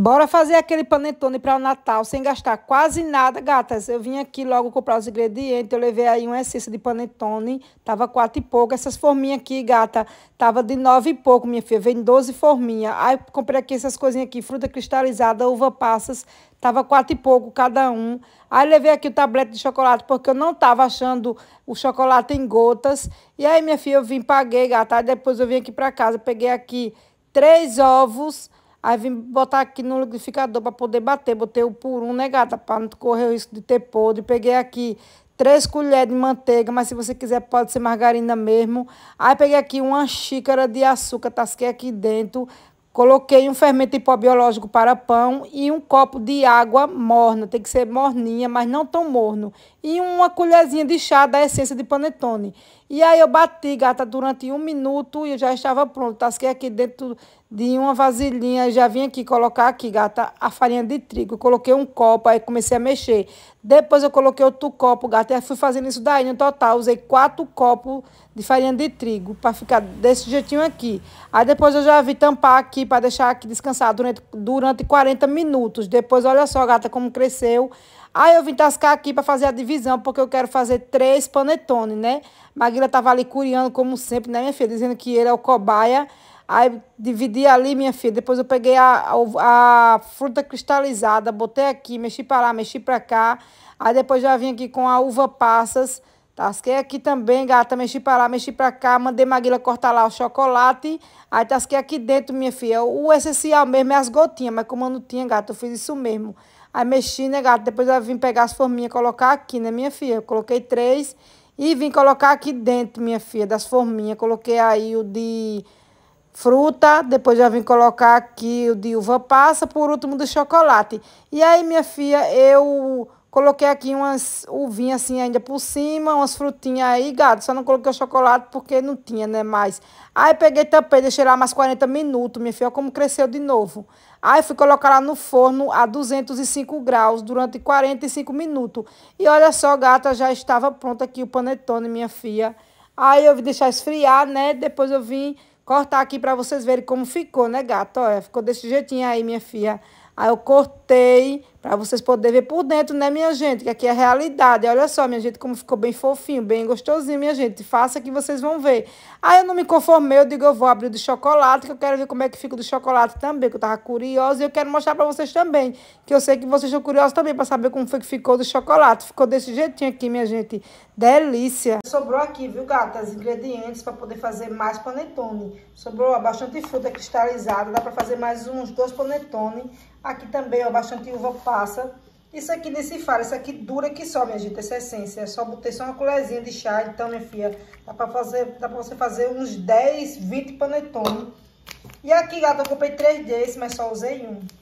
Bora fazer aquele panetone para o Natal sem gastar quase nada, gatas. Eu vim aqui logo comprar os ingredientes, eu levei aí um essência de panetone, tava quatro e pouco. Essas forminhas aqui, gata, tava de nove e pouco, minha filha, vem doze forminhas. Aí comprei aqui essas coisinhas aqui, fruta cristalizada, uva passas, tava quatro e pouco cada um. Aí levei aqui o tablete de chocolate, porque eu não tava achando o chocolate em gotas. E aí, minha filha, eu vim, paguei, gata, aí depois eu vim aqui para casa, peguei aqui três ovos Aí vim botar aqui no liquidificador para poder bater. Botei o um, né, gata? Para não correr o risco de ter podre. Peguei aqui três colheres de manteiga, mas se você quiser pode ser margarina mesmo. Aí peguei aqui uma xícara de açúcar, tasquei aqui dentro. Coloquei um fermento pó biológico para pão e um copo de água morna. Tem que ser morninha, mas não tão morno. E uma colherzinha de chá da essência de panetone. E aí eu bati, gata, durante um minuto e já estava pronto. Tasquei aqui dentro de uma vasilhinha, já vim aqui colocar aqui, gata, a farinha de trigo. Eu coloquei um copo, aí comecei a mexer. Depois eu coloquei outro copo, gata, e fui fazendo isso daí. No total, usei quatro copos de farinha de trigo para ficar desse jeitinho aqui. Aí depois eu já vi tampar aqui para deixar aqui descansar durante, durante 40 minutos. Depois, olha só, gata, como cresceu. Aí eu vim tascar aqui para fazer a divisão, porque eu quero fazer três panetones né? Maguila tava ali curiando, como sempre, né, minha filha? Dizendo que ele é o cobaia. Aí dividi ali, minha filha. Depois eu peguei a, a, a fruta cristalizada, botei aqui, mexi para lá, mexi para cá. Aí depois já vim aqui com a uva passas. Tasquei aqui também, gata. Mexi para lá, mexi para cá. Mandei Maguila cortar lá o chocolate. Aí tasquei aqui dentro, minha filha. O essencial mesmo é as gotinhas, mas como eu não tinha, gata, eu fiz isso mesmo. Aí mexi, né, gata? Depois eu vim pegar as forminhas colocar aqui, né, minha filha? Eu coloquei três e vim colocar aqui dentro, minha filha, das forminhas. Coloquei aí o de fruta, depois já vim colocar aqui o de uva passa, por último do chocolate. E aí, minha filha, eu coloquei aqui umas uvinhas assim ainda por cima, umas frutinhas aí, gato. só não coloquei o chocolate porque não tinha, né, mais. Aí peguei, também, deixei lá mais 40 minutos, minha filha, olha como cresceu de novo. Aí fui colocar lá no forno a 205 graus durante 45 minutos. E olha só, gata, já estava pronto aqui o panetone, minha filha. Aí eu vim deixar esfriar, né, depois eu vim cortar aqui para vocês verem como ficou, né, gato? Olha, ficou desse jeitinho aí, minha filha. Aí eu cortei para vocês poderem ver por dentro, né, minha gente? Que aqui é a realidade. Olha só, minha gente, como ficou bem fofinho, bem gostosinho, minha gente. Faça que vocês vão ver. Aí eu não me conformei, eu digo, eu vou abrir do chocolate, que eu quero ver como é que fica do chocolate também, que eu tava curiosa e eu quero mostrar para vocês também. Que eu sei que vocês estão curiosos também para saber como foi que ficou do chocolate. Ficou desse jeitinho aqui, minha gente. Delícia. Sobrou aqui, viu, gata os Ingredientes para poder fazer mais panetone. Sobrou ó, bastante fruta cristalizada, dá para fazer mais uns dois panetone. Aqui também, ó, bastante uva passa. Isso aqui nem se fala, isso aqui dura que só, minha gente, essa essência. É só botei só uma colherzinha de chá, então, minha filha, dá pra, fazer, dá pra você fazer uns 10, 20 panetone. E aqui, gata, eu comprei 3 desses, mas só usei um.